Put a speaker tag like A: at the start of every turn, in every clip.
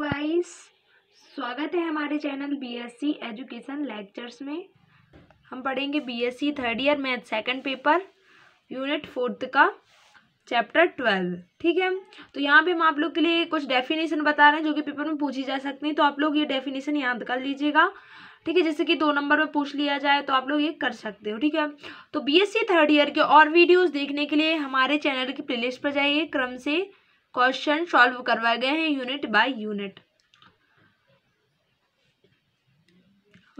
A: guys स्वागत है हमारे चैनल बीएससी एजुकेशन लेक्चर्स में हम पढ़ेंगे BSc third year math second paper unit fourth का चैप्टर ट्वेल्व ठीक है तो यहाँ पे हम आप लोग के लिए कुछ डेफिनेशन बता रहे हैं जो कि पेपर में पूछी जा सकती हैं तो आप लोग ये डेफिनेशन याद कर लीजिएगा ठीक है जैसे कि दो नंबर में पूछ लिया जाए तो आप लोग ये कर सकते हो ठीक है तो बी थर्ड ईयर के और वीडियोज़ देखने के लिए हमारे चैनल की प्ले पर जाइए क्रम से क्वेश्चन सॉल्व करवाए गए हैं यूनिट बाय यूनिट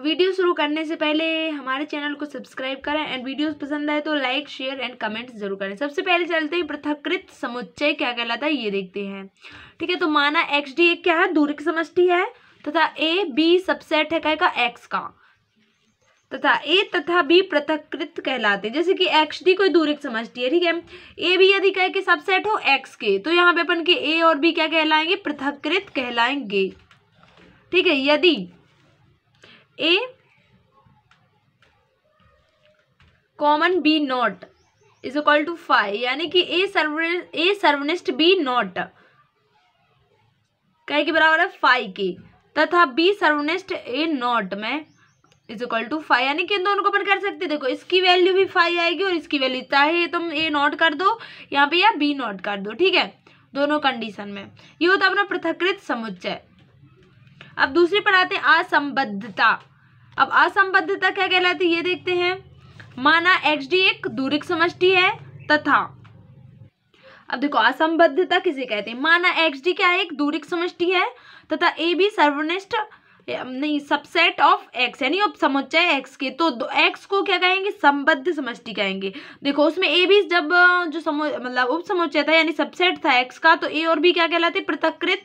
A: वीडियो शुरू करने से पहले हमारे चैनल को सब्सक्राइब करें एंड वीडियोस पसंद आए तो लाइक शेयर एंड कमेंट जरूर करें सबसे पहले चलते हैं पृथकृत समुच्चय क्या कहलाता है ये देखते हैं ठीक है तो माना एक्स डी एक क्या है दूरी की समष्टि है तथा ए बी सबसेट है क्या का एक्स का तथा ए तथा बी पृथकृत कहलाते हैं जैसे कि एक्स डी कोई दूरिक समझती है ठीक है ए भी यदि कहे के सबसेट हो एक्स के तो यहाँ पे अपन के ए और बी क्या कहलाएंगे पृथकृत कहलाएंगे ठीक है यदि A common B not is equal to five यानी कि ए सर्व ए सर्वनिष्ठ बी नॉट कहे के बराबर है फाइव के तथा बी सर्वनिष्ठ ए नॉट में इज इक्वल टू फाइव यानी कि इन दोनों को अपन कर सकते हैं देखो इसकी वैल्यू भी फाइव आएगी और इसकी वैल्यू चाहे तुम ए नॉट कर दो यहाँ पे या बी नॉट कर दो ठीक है दोनों कंडीशन में ये होता है अपना पृथकृत समुच्चय अब दूसरी पर आते हैं असंबद्धता अब असंबद्धता क्या कहलाती है ये देखते हैं माना एक्स डी एक दूरिक समष्टि है तथा अब देखो असंबद्धता किसे कहते हैं माना एक्स डी क्या है एक दूरिक समष्टि है तथा ए बी सर्वनिष्ठ नहीं सबसेट ऑफ एक्स यानी अब समुच्चय एक्स के तो एक्स को क्या कहेंगे संबद्ध समष्टि कहेंगे देखो उसमें ए भी जब जो समु मतलब उप समुच्चय था यानी सबसेट था एक्स का तो ए और बी क्या कहलाते पृथकृत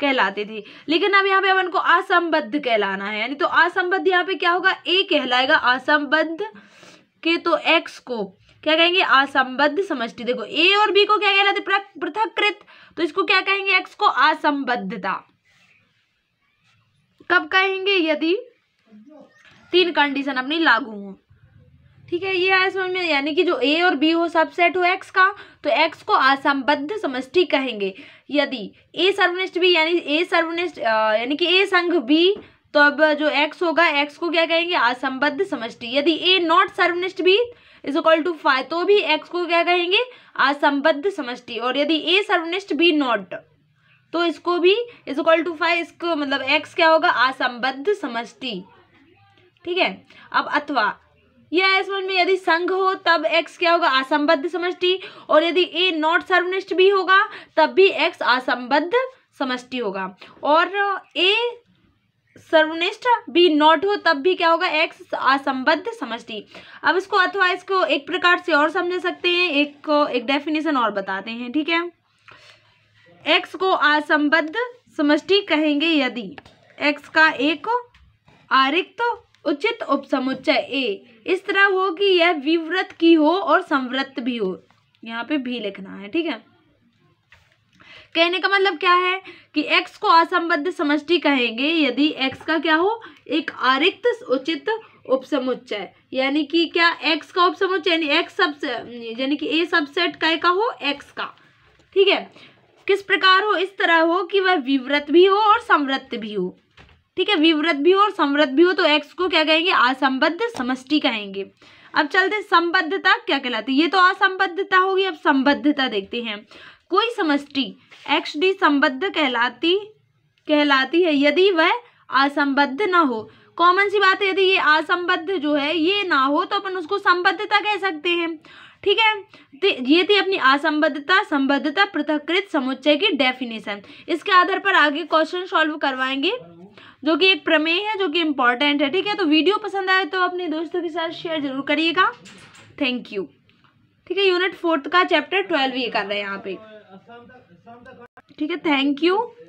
A: कहलाते थे लेकिन अब यहाँ पे अपन को असंबद्ध कहलाना है यानी तो असंबद्ध यहाँ पे क्या होगा ए कहलाएगा असंबद्ध के तो एक्स को क्या कहेंगे असंबद्ध समष्टि देखो ए और बी को क्या कहलाते पृथकृत तो इसको क्या कहेंगे एक्स को असंबद्धता कब कहेंगे यदि तीन कंडीशन अपनी लागू हो ठीक है ये आया समझ में यानी कि जो ए और बी हो सबसेट हो एक्स का तो एक्स को असंबद्ध समष्टि कहेंगे यदि ए सर्वनिष्ठ बी यानी ए सर्वनिष्ठ यानी कि ए संघ बी तो अब जो एक्स होगा एक्स को क्या कहेंगे असंबद्ध समष्टि यदि ए नॉट सर्वनिष्ठ B is equal to five तो भी एक्स को क्या कहेंगे असंबद्ध समष्टि और यदि ए सर्वनिष्ठ बी नॉट तो इसको भी इज इक्वल टू फाइव इसको मतलब एक्स क्या होगा असंबद्ध समष्टि ठीक है अब अथवा यह वन में यदि संघ हो तब एक्स क्या होगा असंबद्ध समष्टि और यदि ए नॉट सर्वनिष्ठ भी होगा तब भी एक्स असंबद्ध समष्टि होगा और ए सर्वनिष्ठ बी नॉट हो तब भी क्या होगा एक्स असंबद्ध समष्टि अब इसको अथवा इसको एक प्रकार से और समझ सकते हैं एक एक डेफिनेशन और बताते हैं ठीक है एक्स को असंबद्ध समष्टि कहेंगे यदि एक्स का एक आरिक्त तो उचित उपसमुच्चय ए इस तरह हो कि यह विव्रत की हो और संवृत्त भी हो यहाँ पे भी लिखना है ठीक है कहने का मतलब क्या है कि x को असंबद्ध समष्टि कहेंगे यदि x का क्या हो एक आरिक्त उचित उपसमुच्चय यानी कि क्या x का उपसमुच्चय यानी x सबसे यानी कि a सबसेट का, का हो x का ठीक है किस प्रकार हो इस तरह हो कि वह विव्रत भी हो और समृत भी हो ठीक है विव्रत भी हो और समृत भी हो तो एक्स को क्या कहेंगे असंबद्ध समष्टि कहेंगे अब चलते संबद्धता क्या कहलाती है ये तो असंबद्धता होगी अब संबद्धता देखते हैं कोई समष्टि एक्स डी संबद्ध कहलाती कहलाती है यदि वह असंबद्ध ना हो कॉमन सी बात है यदि ये असंबद्ध जो है ये ना हो तो अपन उसको संबद्धता कह सकते हैं ठीक है ये थी अपनी असंबद्धता संबद्धता पृथककृत समुच्चय की डेफिनेशन इसके आधार पर आगे क्वेश्चन सॉल्व करवाएंगे जो कि एक प्रमेय है जो कि इम्पॉर्टेंट है ठीक है तो वीडियो पसंद आए तो अपने दोस्तों के साथ शेयर जरूर करिएगा थैंक यू ठीक है यूनिट फोर्थ का चैप्टर ट्वेल्व ये कर रहे हैं यहाँ पे ठीक है थैंक यू